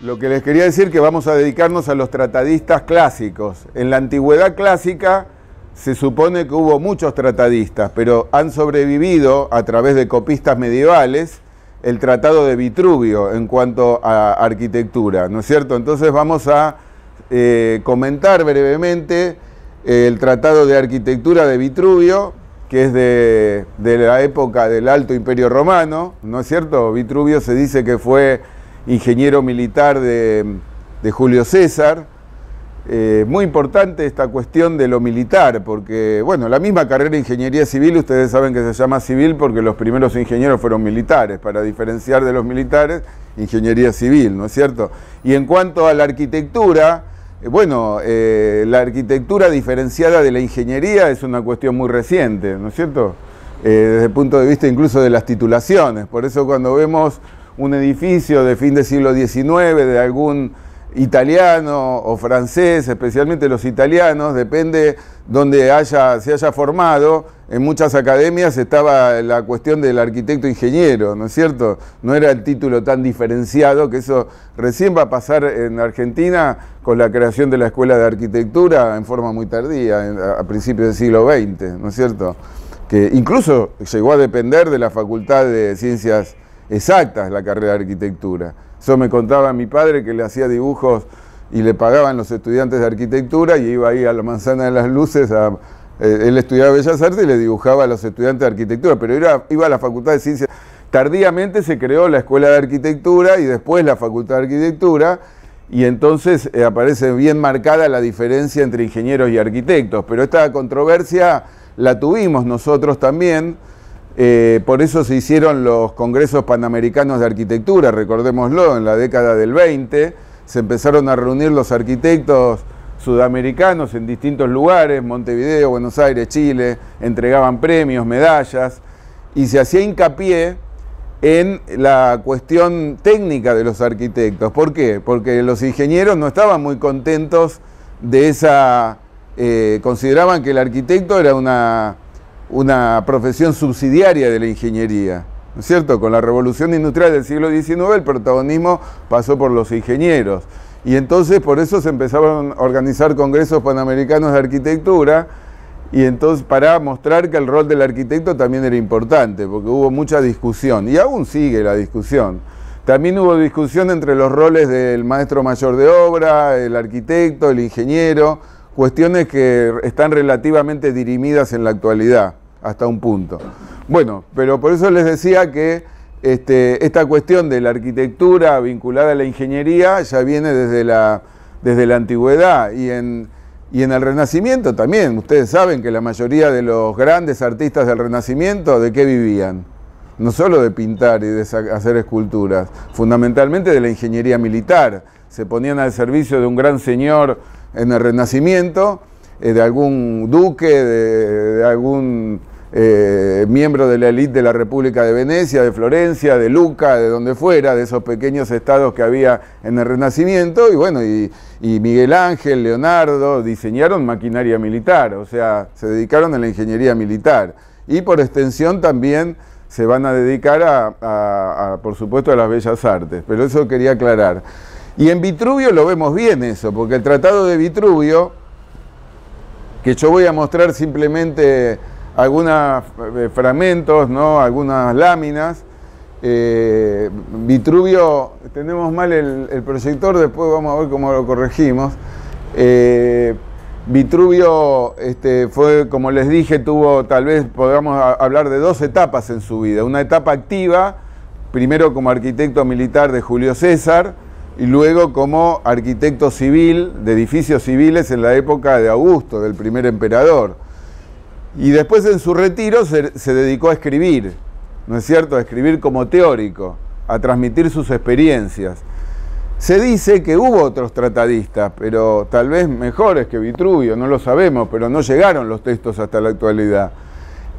Lo que les quería decir que vamos a dedicarnos a los tratadistas clásicos. En la antigüedad clásica se supone que hubo muchos tratadistas, pero han sobrevivido a través de copistas medievales el tratado de Vitruvio en cuanto a arquitectura, ¿no es cierto? Entonces vamos a eh, comentar brevemente eh, el tratado de arquitectura de Vitruvio, que es de, de, la época del Alto Imperio Romano, ¿no es cierto? Vitruvio se dice que fue ingeniero militar de, Julio César. Eh, muy importante esta cuestión de lo militar, porque, bueno, la misma carrera de ingeniería civil, ustedes saben que se llama civil porque los primeros ingenieros fueron militares, para diferenciar de los militares, ingeniería civil, ¿no es cierto? Y en cuanto a la arquitectura, eh, bueno, eh, la arquitectura diferenciada de la ingeniería es una cuestión muy reciente, ¿no es cierto? desde el punto de vista incluso de las titulaciones, por eso cuando vemos un edificio de fin del siglo XIX de algún italiano o francés, especialmente los italianos, depende donde haya, se haya formado. En muchas academias estaba la cuestión del arquitecto ingeniero, ¿no es cierto? No era el título tan diferenciado, que eso recién va a pasar en Argentina con la creación de la Escuela de Arquitectura en forma muy tardía, a principios del siglo XX, ¿no es cierto? Que incluso llegó a depender de la Facultad de Ciencias es la carrera de arquitectura. Eso me contaba mi padre que le hacía dibujos y le pagaban los estudiantes de arquitectura y iba ahí a la manzana de las luces eh, él estudiaba Bellas Artes y le dibujaba a los estudiantes de arquitectura, pero iba a la Facultad de Ciencias. Tardíamente se creó la Escuela de Arquitectura y después la Facultad de Arquitectura, y entonces eh, aparece bien marcada la diferencia entre ingenieros y arquitectos. Pero esta controversia la tuvimos nosotros también eh, por eso se hicieron los congresos panamericanos de arquitectura, recordémoslo, en la década del 20. Se empezaron a reunir los arquitectos sudamericanos en distintos lugares, Montevideo, Buenos Aires, Chile, entregaban premios, medallas, y se hacía hincapié en la cuestión técnica de los arquitectos. ¿Por qué? Porque los ingenieros no estaban muy contentos de esa... Eh, consideraban que el arquitecto era una una profesión subsidiaria de la ingeniería. ¿No es cierto? Con la revolución industrial del siglo XIX el protagonismo pasó por los ingenieros. Y entonces por eso se empezaron a organizar congresos panamericanos de arquitectura y entonces para mostrar que el rol del arquitecto también era importante, porque hubo mucha discusión y aún sigue la discusión. También hubo discusión entre los roles del maestro mayor de obra, el arquitecto, el ingeniero, cuestiones que están relativamente dirimidas en la actualidad, hasta un punto. Bueno, pero por eso les decía que este, esta cuestión de la arquitectura vinculada a la ingeniería ya viene desde la, desde la antigüedad y en, y en el Renacimiento también. Ustedes saben que la mayoría de los grandes artistas del Renacimiento, ¿de qué vivían? No solo de pintar y de hacer esculturas, fundamentalmente de la ingeniería militar. Se ponían al servicio de un gran señor en el Renacimiento, eh, de algún duque, de, algún eh, miembro de la élite de la República de Venecia, de Florencia, de Luca, de donde fuera, de esos pequeños estados que había en el Renacimiento, y bueno, y, Miguel Ángel, Leonardo, diseñaron maquinaria militar, o sea, se dedicaron a la ingeniería militar. Y por extensión también se van a dedicar a por supuesto, a las bellas artes, pero eso quería aclarar. Y en Vitruvio lo vemos bien eso, porque el Tratado de Vitruvio, que yo voy a mostrar simplemente algunos eh, fragmentos, ¿no? algunas láminas, eh, Vitruvio, tenemos mal el, proyector, después vamos a ver cómo lo corregimos. Eh, Vitruvio este, fue, como les dije, tuvo tal vez, podamos hablar de dos etapas en su vida. Una etapa activa, primero como arquitecto militar de Julio César, y luego como arquitecto civil de edificios civiles en la época de Augusto, del primer emperador. Y después en su retiro se, dedicó a escribir, ¿no es cierto? A escribir como teórico, a transmitir sus experiencias. Se dice que hubo otros tratadistas, pero tal vez mejores que Vitruvio, no lo sabemos, pero no llegaron los textos hasta la actualidad.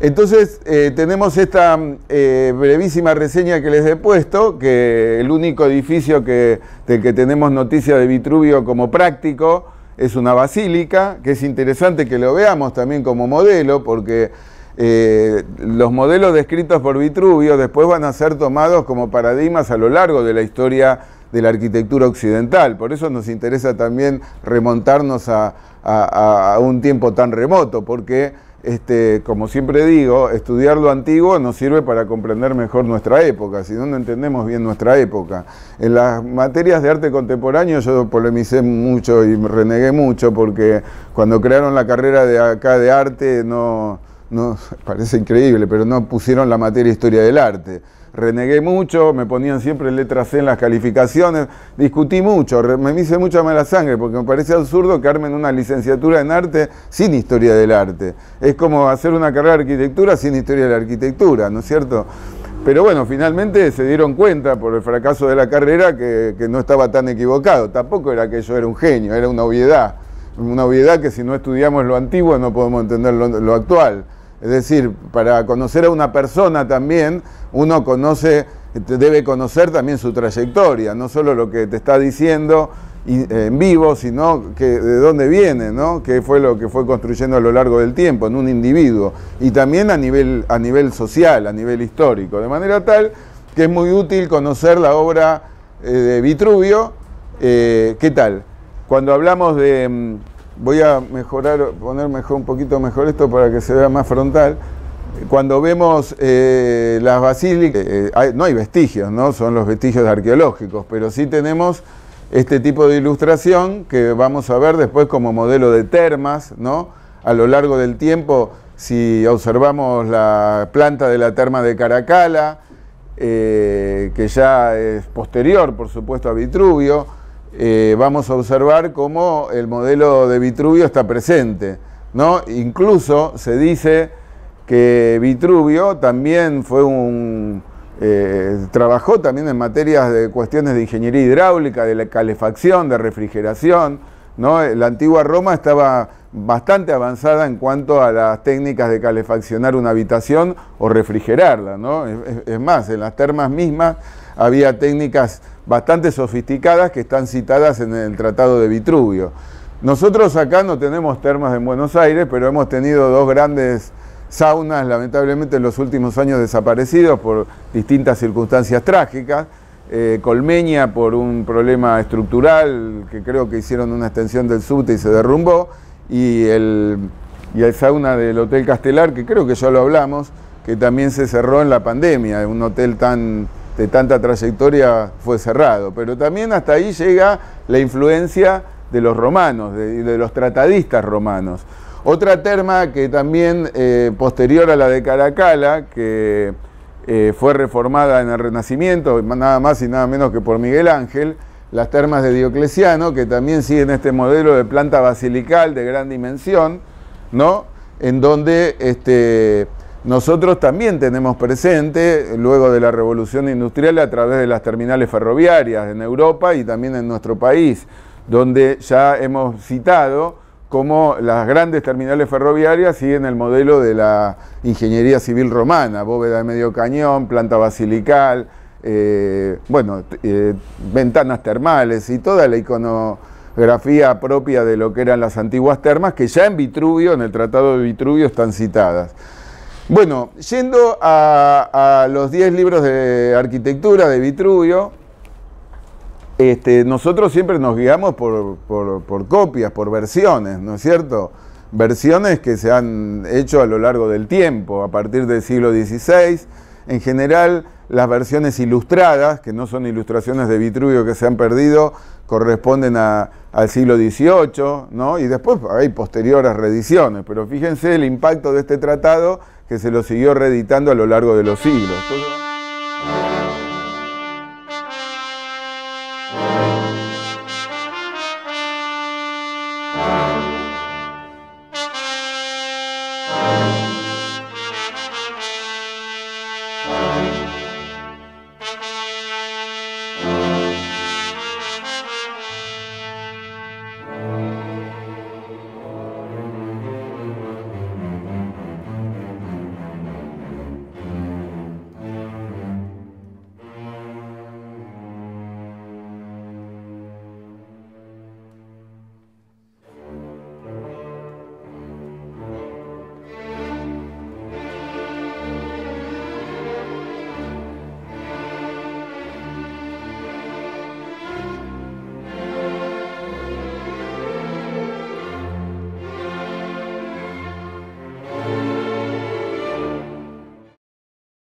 Entonces eh, tenemos esta mm, eh, brevísima reseña que les he puesto, que el único edificio del que tenemos noticia de Vitruvio como práctico es una basílica, que es interesante que lo veamos también como modelo, porque eh, los modelos descritos por Vitruvio después van a ser tomados como paradigmas a lo largo de la historia de la arquitectura occidental. Por eso nos interesa también remontarnos a un tiempo tan remoto, porque este, como siempre digo, estudiar lo antiguo nos sirve para comprender mejor nuestra época, si no, no entendemos bien nuestra época. En las materias de arte contemporáneo yo polemicé mucho y renegué mucho porque cuando crearon la carrera de acá de arte no parece increíble, pero no pusieron la materia historia del arte renegué mucho, me ponían siempre letras C en las calificaciones, discutí mucho, me hice mucha mala sangre, porque me parece absurdo que armen una licenciatura en arte sin historia del arte. Es como hacer una carrera de arquitectura sin historia de la arquitectura, ¿no es cierto? Pero bueno, finalmente se dieron cuenta por el fracaso de la carrera que, no estaba tan equivocado. Tampoco era que yo era un genio, era una obviedad. Una obviedad que si no estudiamos lo antiguo no podemos entender lo actual. Es decir, para conocer a una persona también, uno conoce, debe conocer también su trayectoria, no solo lo que te está diciendo eh, en vivo, sino que de dónde viene, ¿no? Qué fue lo que fue construyendo a lo largo del tiempo en un individuo y también a nivel a nivel social, a nivel histórico, de manera tal que es muy útil conocer la obra eh, de Vitruvio. Eh, ¿Qué tal? Cuando hablamos de mm, voy a mejorar, poner mejor, un poquito mejor esto para que se vea más frontal. Cuando vemos eh, las basílicas, eh, no hay vestigios, ¿no? Son los vestigios arqueológicos, pero sí tenemos este tipo de ilustración que vamos a ver después como modelo de termas, ¿no? A lo largo del tiempo, si observamos la planta de la terma de Caracala, eh, que ya es posterior, por supuesto, a Vitruvio, eh, vamos a observar cómo el modelo de Vitruvio está presente. Incluso se dice que Vitruvio también fue un... Eh, trabajó también en materias de cuestiones de ingeniería hidráulica, de la calefacción, de refrigeración. La antigua Roma estaba bastante avanzada en cuanto a las técnicas de calefaccionar una habitación o refrigerarla. ¿no? es más, en las termas mismas había técnicas bastante sofisticadas que están citadas en el Tratado de Vitruvio. Nosotros acá no tenemos termas en Buenos Aires, pero hemos tenido dos grandes saunas, lamentablemente en los últimos años desaparecidos por distintas circunstancias trágicas. Eh, Colmeña por un problema estructural que creo que hicieron una extensión del subte y se derrumbó, y el, y el sauna del Hotel Castelar, que creo que ya lo hablamos, que también se cerró en la pandemia, un hotel tan de tanta trayectoria fue cerrado. Pero también hasta ahí llega la influencia de los romanos, de, de los tratadistas romanos. Otra terma que también eh, posterior a la de Caracala, que eh, fue reformada en el Renacimiento, nada más y nada menos que por Miguel Ángel, las termas de Diocleciano, que también siguen este modelo de planta basilical de gran dimensión, ¿no? En donde este, nosotros también tenemos presente, luego de la revolución industrial, a través de las terminales ferroviarias en Europa y también en nuestro país, donde ya hemos citado cómo las grandes terminales ferroviarias siguen el modelo de la ingeniería civil romana, bóveda de medio cañón, planta basilical, eh, bueno, eh, ventanas termales y toda la iconografía propia de lo que eran las antiguas termas, que ya en Vitruvio, en el Tratado de Vitruvio, están citadas. Bueno, yendo a, los 10 libros de arquitectura de Vitruvio, este, nosotros siempre nos guiamos por, copias, por versiones, ¿no es cierto? Versiones que se han hecho a lo largo del tiempo, a partir del siglo XVI. En general, las versiones ilustradas, que no son ilustraciones de Vitruvio que se han perdido, corresponden al siglo XVIII, ¿no? Y después hay posteriores reediciones, pero fíjense el impacto de este tratado que se lo siguió reeditando a lo largo de los siglos.